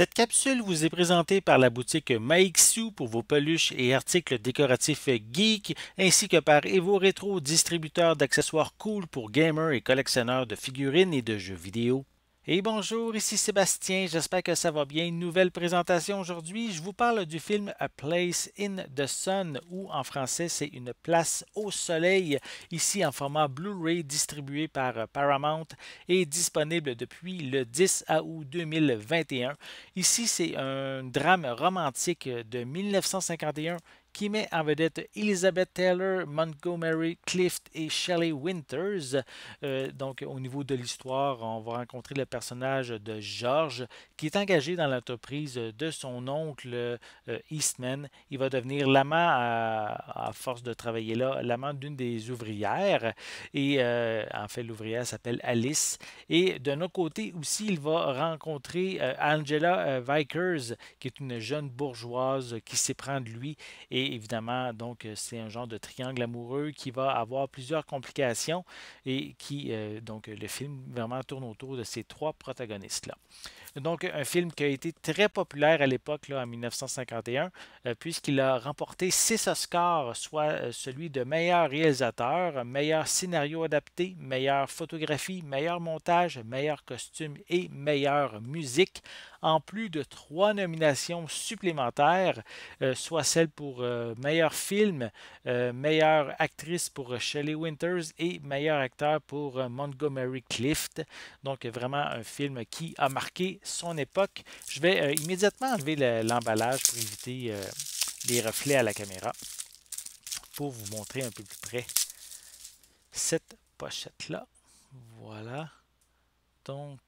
Cette capsule vous est présentée par la boutique Maixu pour vos peluches et articles décoratifs geek, ainsi que par Evo Retro, distributeur d'accessoires cool pour gamers et collectionneurs de figurines et de jeux vidéo. Et bonjour, ici Sébastien, j'espère que ça va bien. Nouvelle présentation aujourd'hui, je vous parle du film A Place in the Sun, ou en français c'est Une place au soleil, ici en format Blu-ray distribué par Paramount et disponible depuis le 10 août 2021. Ici c'est un drame romantique de 1951 qui met en vedette Elizabeth Taylor, Montgomery Clift et Shelley Winters. Euh, donc, au niveau de l'histoire, on va rencontrer le personnage de George, qui est engagé dans l'entreprise de son oncle euh, Eastman. Il va devenir l'amant, à, force de travailler là, l'amant d'une des ouvrières. Et euh, en fait, l'ouvrière s'appelle Alice. Et d'un autre côté aussi, il va rencontrer Angela Vickers, qui est une jeune bourgeoise qui s'éprend de lui. Et et évidemment, donc, euh, c'est un genre de triangle amoureux qui va avoir plusieurs complications et qui, euh, donc, le film vraiment tourne autour de ces trois protagonistes-là. Donc, un film qui a été très populaire à l'époque, en 1951, euh, puisqu'il a remporté six Oscars, soit celui de meilleur réalisateur, meilleur scénario adapté, meilleure photographie, meilleur montage, meilleur costume et meilleure musique en plus de trois nominations supplémentaires, euh, soit celle pour euh, meilleur film, euh, meilleure actrice pour Shelley Winters et meilleur acteur pour Montgomery Clift. Donc vraiment un film qui a marqué son époque. Je vais immédiatement enlever l'emballage pour éviter les reflets à la caméra pour vous montrer un peu plus près cette pochette là. Voilà. Donc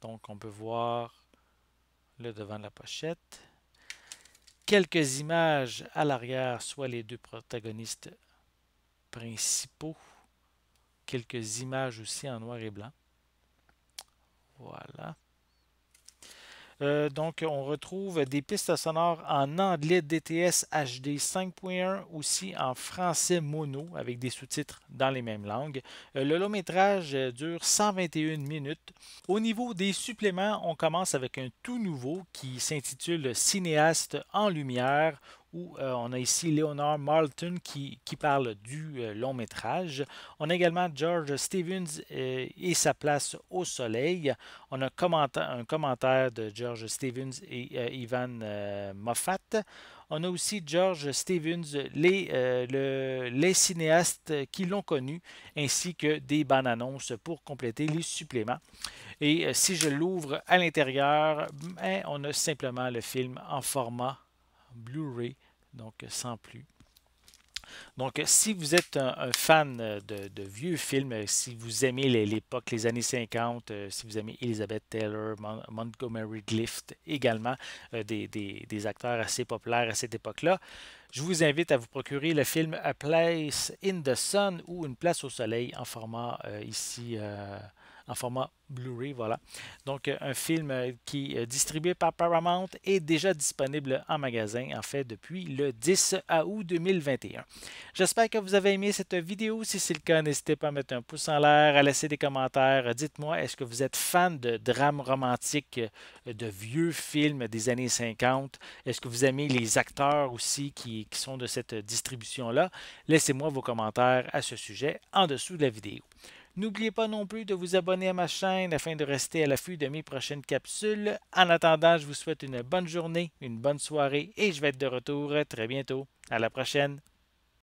donc, on peut voir le devant de la pochette. Quelques images à l'arrière, soit les deux protagonistes principaux. Quelques images aussi en noir et blanc. Voilà. Euh, donc, on retrouve des pistes sonores en anglais DTS HD 5.1, aussi en français mono, avec des sous-titres dans les mêmes langues. Euh, le long métrage euh, dure 121 minutes. Au niveau des suppléments, on commence avec un tout nouveau qui s'intitule Cinéaste en lumière, où euh, on a ici Leonard Marlton qui, parle du euh, long métrage. On a également George Stevens euh, et sa place au soleil. On a un commentaire de George Stevens et Ivan Moffat. On a aussi George Stevens, les, cinéastes qui l'ont connu, ainsi que des bandes annonces pour compléter les suppléments. Et si je l'ouvre à l'intérieur, ben, on a simplement le film en format Blu-ray, donc sans plus. Donc, si vous êtes un, fan de, vieux films, si vous aimez l'époque, les années 50, euh, si vous aimez Elizabeth Taylor, Montgomery Clift également, euh, des, acteurs assez populaires à cette époque-là, je vous invite à vous procurer le film A Place in the Sun ou Une place au soleil en format euh, ici en format Blu-ray. Voilà. Donc, euh, un film euh, qui est distribué par Paramount est déjà disponible en magasin, en fait, depuis le 10 août 2021. J'espère que vous avez aimé cette vidéo. Si c'est le cas, n'hésitez pas à mettre un pouce en l'air, à laisser des commentaires. Dites-moi, est-ce que vous êtes fan de drames romantiques, euh, de vieux films des années 50? Est-ce que vous aimez les acteurs aussi qui, qui sont de cette distribution-là? Laissez-moi vos commentaires à ce sujet en dessous de la vidéo. N'oubliez pas non plus de vous abonner à ma chaîne afin de rester à l'affût de mes prochaines capsules. En attendant, je vous souhaite une bonne journée, une bonne soirée et je vais être de retour très bientôt. À la prochaine!